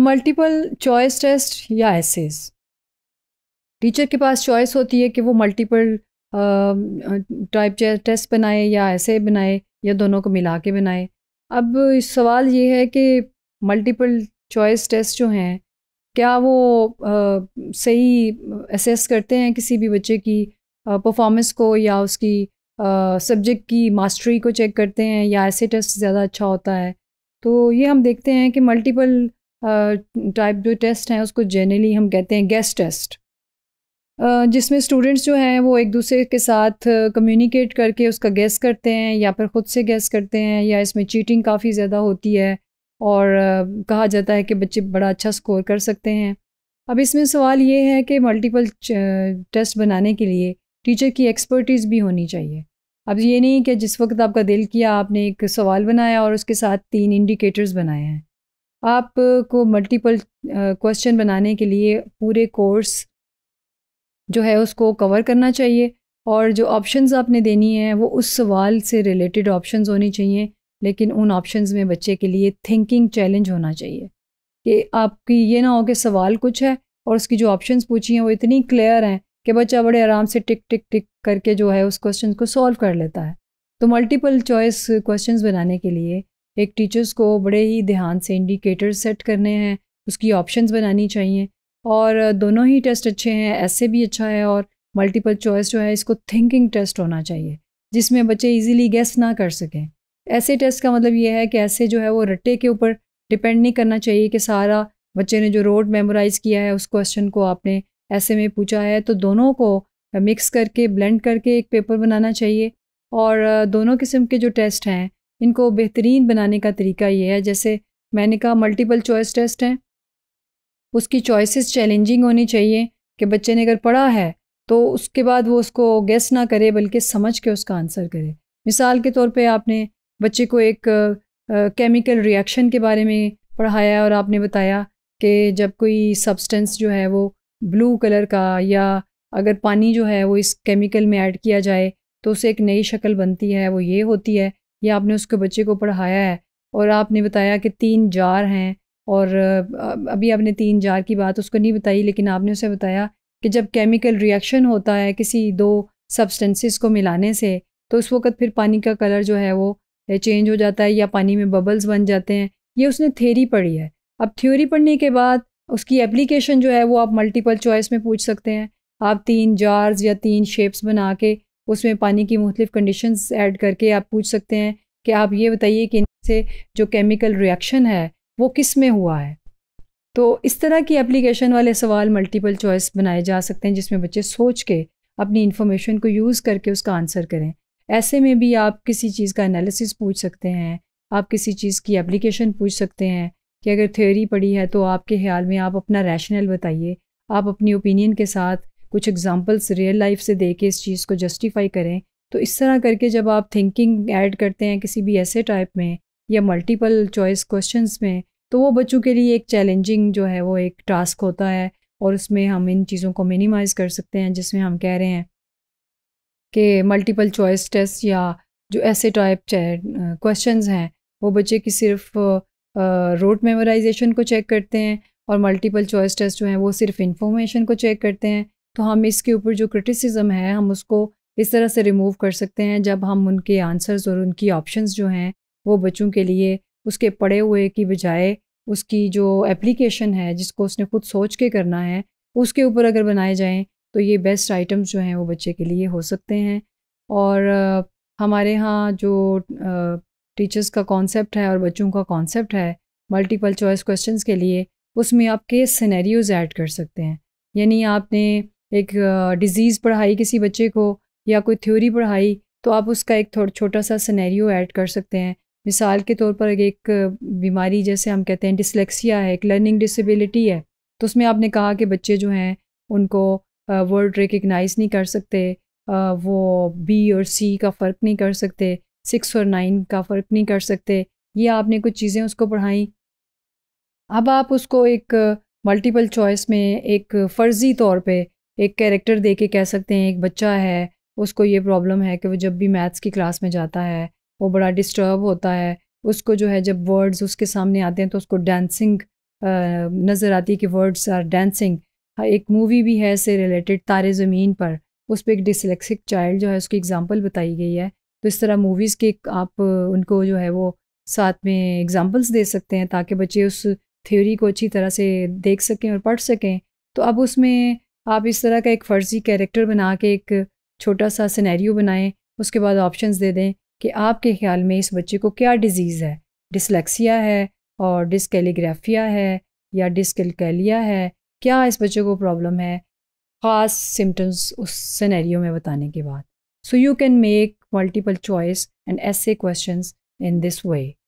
multiple choice test या essays teacher के पास चॉइस होती है कि वो मल्टीपल टाइप टेस्ट बनाए या ऐसे बनाए या दोनों को मिला के बनाए अब सवाल ये है कि मल्टीपल चॉइस टेस्ट जो हैं क्या वो आ, सही असेस करते हैं किसी भी बच्चे की परफॉर्मेंस को या उसकी सब्जेक्ट की मास्टरी को चेक करते हैं या ऐसे टेस्ट ज़्यादा अच्छा होता है तो ये हम देखते हैं कि मल्टीपल टाइप जो टेस्ट हैं उसको जनरली हम कहते हैं गेस्ट टेस्ट जिसमें स्टूडेंट्स जो हैं वो एक दूसरे के साथ कम्युनिकेट करके उसका गेस करते हैं या फिर ख़ुद से गेस करते हैं या इसमें चीटिंग काफ़ी ज़्यादा होती है और कहा जाता है कि बच्चे बड़ा अच्छा स्कोर कर सकते हैं अब इसमें सवाल ये है कि मल्टीपल टेस्ट बनाने के लिए टीचर की एक्सपर्टीज़ भी होनी चाहिए अब ये नहीं कि जिस वक्त आपका दिल किया आपने एक सवाल बनाया और उसके साथ तीन इंडिकेटर्स बनाए हैं आपको मल्टीपल क्वेश्चन बनाने के लिए पूरे कोर्स जो है उसको कवर करना चाहिए और जो ऑप्शंस आपने देनी है वो उस सवाल से रिलेटेड ऑप्शंस होनी चाहिए लेकिन उन ऑप्शंस में बच्चे के लिए थिंकिंग चैलेंज होना चाहिए कि आपकी ये ना हो कि सवाल कुछ है और उसकी जो ऑप्शंस पूछी हैं वो इतनी क्लियर हैं कि बच्चा बड़े आराम से टिक टिक टिक करके जो है उस क्वेश्चन को सॉल्व कर लेता है तो मल्टीपल चॉइस क्वेश्चंस बनाने के लिए एक टीचर्स को बड़े ही ध्यान से इंडिकेटर्स सेट करने हैं उसकी ऑप्शंस बनानी चाहिए और दोनों ही टेस्ट अच्छे हैं ऐसे भी अच्छा है और मल्टीपल चॉइस जो है इसको थिंकिंग टेस्ट होना चाहिए जिसमें बच्चे इजीली गेस ना कर सकें ऐसे टेस्ट का मतलब ये है कि ऐसे जो है वो रट्टे के ऊपर डिपेंड नहीं करना चाहिए कि सारा बच्चे ने जो रोड मेमोराइज़ किया है उस क्वेश्चन को आपने ऐसे में पूछा है तो दोनों को मिक्स करके ब्लेंड करके एक पेपर बनाना चाहिए और दोनों किस्म के जो टेस्ट हैं इनको बेहतरीन बनाने का तरीका ये है जैसे मैंने कहा मल्टीपल चॉइस टेस्ट हैं उसकी चॉइसेस चैलेंजिंग होनी चाहिए कि बच्चे ने अगर पढ़ा है तो उसके बाद वो उसको गेस ना करे बल्कि समझ के उसका आंसर करे मिसाल के तौर पे आपने बच्चे को एक केमिकल रिएक्शन के बारे में पढ़ाया और आपने बताया कि जब कोई सब्सटेंस जो है वो ब्लू कलर का या अगर पानी जो है वो इस केमिकल में ऐड किया जाए तो उसे एक नई शक्ल बनती है वो ये होती है या आपने उसके बच्चे को पढ़ाया है और आपने बताया कि तीन जार हैं और अभी आपने तीन जार की बात उसको नहीं बताई लेकिन आपने उसे बताया कि जब केमिकल रिएक्शन होता है किसी दो सब्सटेंसेस को मिलाने से तो उस वक़्त फिर पानी का कलर जो है वो चेंज हो जाता है या पानी में बबल्स बन जाते हैं ये उसने थ्योरी पढ़ी है अब थ्योरी पढ़ने के बाद उसकी एप्लीकेशन जो है वो आप मल्टीपल चॉइस में पूछ सकते हैं आप तीन जार्स या तीन शेप्स बना के उसमें पानी की मुख्तु कंडीशन ऐड करके आप पूछ सकते हैं कि आप ये बताइए कि इनसे जो केमिकल रिएक्शन है वो किस में हुआ है तो इस तरह की एप्लीकेशन वाले सवाल मल्टीपल चॉइस बनाए जा सकते हैं जिसमें बच्चे सोच के अपनी इन्फॉर्मेशन को यूज़ करके उसका आंसर करें ऐसे में भी आप किसी चीज़ का एनालिसिस पूछ सकते हैं आप किसी चीज़ की एप्लीकेशन पूछ सकते हैं कि अगर थ्योरी पढ़ी है तो आपके ख्याल में आप अपना रैशनल बताइए आप अपनी ओपिनियन के साथ कुछ एग्जांपल्स रियल लाइफ से दे के इस चीज़ को जस्टिफाई करें तो इस तरह करके जब आप थिंकिंग ऐड करते हैं किसी भी ऐसे टाइप में या मल्टीपल चॉइस क्वेश्चन में तो वो बच्चों के लिए एक चैलेंजिंग जो है वो एक टास्क होता है और उसमें हम इन चीज़ों को मिनिमाइज़ कर सकते हैं जिसमें हम कह रहे हैं कि मल्टीपल चॉइस टेस्ट या जो ऐसे टाइप क्वेश्चन हैं वो बच्चे की सिर्फ रोड मेमोराइजेशन को चेक करते हैं और मल्टीपल चॉइस टेस्ट जो हैं वो सिर्फ इन्फॉर्मेशन को चेक करते हैं तो हम इसके ऊपर जो क्रिटिसिज्म है हम उसको इस तरह से रिमूव कर सकते हैं जब हम उनके आंसर्स और उनकी ऑप्शंस जो हैं वो बच्चों के लिए उसके पढ़े हुए की बजाय उसकी जो एप्लीकेशन है जिसको उसने खुद सोच के करना है उसके ऊपर अगर बनाए जाएँ तो ये बेस्ट आइटम्स जो हैं वो बच्चे के लिए हो सकते हैं और हमारे यहाँ जो टीचर्स का कॉन्सेप्ट है और बच्चों का कॉन्सेप्ट है मल्टीपल चॉइस क्वेश्चंस के लिए उसमें आप केस सिनेरियोज ऐड कर सकते हैं यानी आपने एक डिज़ीज़ पढ़ाई किसी बच्चे को या कोई थ्योरी पढ़ाई तो आप उसका एक थोड़ा छोटा सा सनेरियो ऐड कर सकते हैं मिसाल के तौर पर एक बीमारी जैसे हम कहते हैं डिसलेक्सिया है एक लर्निंग डिसेबिलिटी है तो उसमें आपने कहा कि बच्चे जो हैं उनको वर्ड रिकगनाइज नहीं कर सकते वो बी और सी का फ़र्क नहीं कर सकते सिक्स और नाइन का फ़र्क नहीं कर सकते ये आपने कुछ चीज़ें उसको पढ़ाई अब आप उसको एक मल्टीपल चॉइस में एक फ़र्ज़ी तौर पे एक कैरेक्टर दे के कह सकते हैं एक बच्चा है उसको ये प्रॉब्लम है कि वो जब भी मैथ्स की क्लास में जाता है वो बड़ा डिस्टर्ब होता है उसको जो है जब वर्ड्स उसके सामने आते हैं तो उसको डांसिंग नज़र आती है कि वर्ड्स आर डांसिंग एक मूवी भी है इससे रिलेटेड तारे ज़मीन पर उस पर एक डिसलेक्सिक चाइल्ड जो है उसकी एग्ज़ाम्पल बताई गई है तो इस तरह मूवीज़ के आप उनको जो है वो साथ में एग्ज़ाम्पल्स दे सकते हैं ताकि बच्चे उस थ्योरी को अच्छी तरह से देख सकें और पढ़ सकें तो अब उसमें आप इस तरह का एक फ़र्जी कैरेक्टर बना के एक छोटा सा सिनेरियो बनाएं उसके बाद ऑप्शंस दे दें कि आपके ख्याल में इस बच्चे को क्या डिज़ीज़ है डिसलेक्सिया है और डिसकेलीग्राफिया है या डिसकलकैलिया है क्या इस बच्चे को प्रॉब्लम है ख़ास सिम्टम्स उस सिनेरियो में बताने के बाद so you can make multiple choice and essay question in this way